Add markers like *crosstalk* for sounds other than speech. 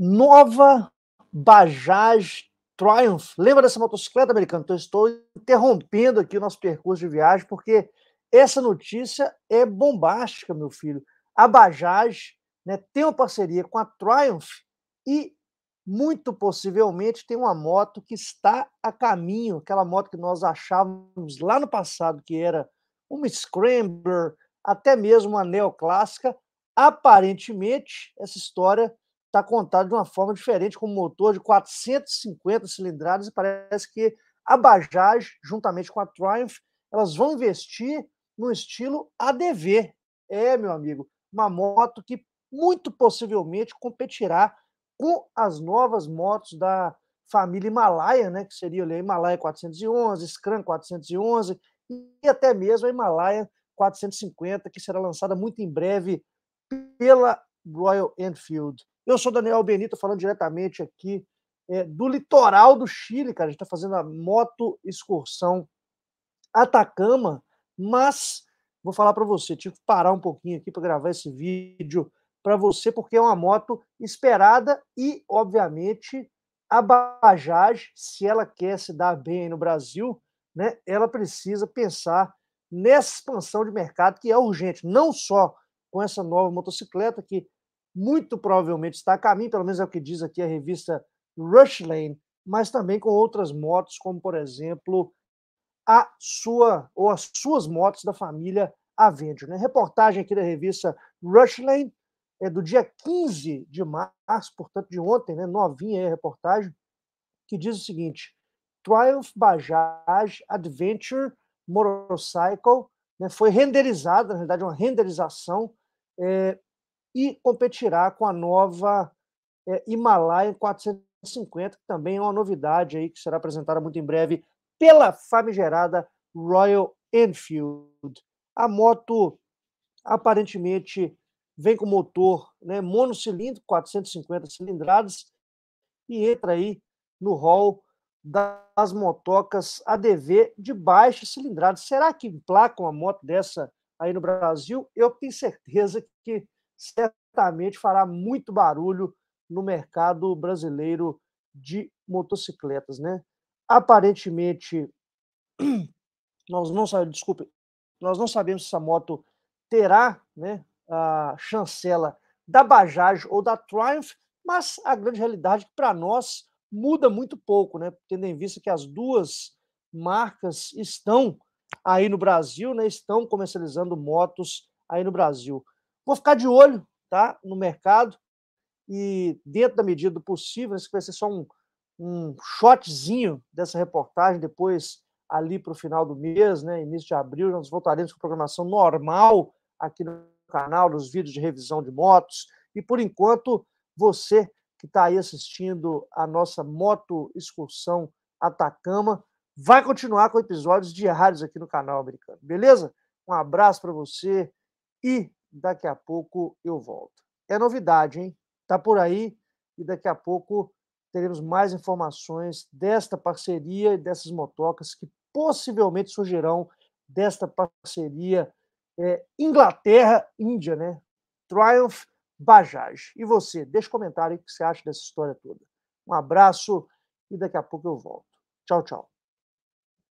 nova Bajaj Triumph. Lembra dessa motocicleta americana? Então, estou interrompendo aqui o nosso percurso de viagem, porque essa notícia é bombástica, meu filho. A Bajaj né, tem uma parceria com a Triumph e muito possivelmente tem uma moto que está a caminho, aquela moto que nós achávamos lá no passado que era uma Scrambler, até mesmo uma neoclássica. Aparentemente, essa história está contado de uma forma diferente, com um motor de 450 cilindradas, e parece que a Bajaj, juntamente com a Triumph, elas vão investir no estilo ADV. É, meu amigo, uma moto que muito possivelmente competirá com as novas motos da família Himalaia, né, que seria a Himalaia 411, Scram 411 e até mesmo a Himalaia 450, que será lançada muito em breve pela Royal Enfield. Eu sou Daniel Benito, falando diretamente aqui é, do litoral do Chile, cara. A gente está fazendo a moto excursão Atacama, mas vou falar para você, tive que parar um pouquinho aqui para gravar esse vídeo para você, porque é uma moto esperada e, obviamente, a Bajaj, se ela quer se dar bem no Brasil, né, ela precisa pensar nessa expansão de mercado que é urgente, não só com essa nova motocicleta que muito provavelmente está a caminho, pelo menos é o que diz aqui a revista Rushlane mas também com outras motos, como por exemplo a sua ou as suas motos da família Avenger. Né? Reportagem aqui da revista Rushlane é do dia 15 de março, portanto de ontem, né? novinha aí a reportagem, que diz o seguinte: Triumph Bajaj Adventure Motorcycle né? foi renderizada, na verdade, uma renderização é, e competirá com a nova é, Himalaia 450, que também é uma novidade aí que será apresentada muito em breve pela famigerada Royal Enfield. A moto aparentemente vem com motor né, monocilíndrico, 450 cilindradas, e entra aí no hall das motocas ADV de baixa cilindrada. Será que emplacam uma moto dessa aí no Brasil, eu tenho certeza que certamente fará muito barulho no mercado brasileiro de motocicletas, né? Aparentemente, *clears throat* nós não sabemos, desculpe, nós não sabemos se essa moto terá, né, a chancela da Bajaj ou da Triumph, mas a grande realidade é que para nós muda muito pouco, né? Tendo em vista que as duas marcas estão aí no Brasil, né? Estão comercializando motos aí no Brasil. Vou ficar de olho, tá? No mercado e dentro da medida do possível, esse vai ser só um, um shotzinho dessa reportagem depois ali para o final do mês, né? Início de abril, nós voltaremos com programação normal aqui no canal, nos vídeos de revisão de motos. E por enquanto, você que está aí assistindo a nossa moto excursão Atacama, vai continuar com episódios diários aqui no canal americano, beleza? Um abraço para você e daqui a pouco eu volto. É novidade, hein? Tá por aí e daqui a pouco teremos mais informações desta parceria e dessas motocas que possivelmente surgirão desta parceria é, Inglaterra-Índia, né? Triumph Bajaj. E você, deixa comentário aí o que você acha dessa história toda. Um abraço e daqui a pouco eu volto. Tchau, tchau.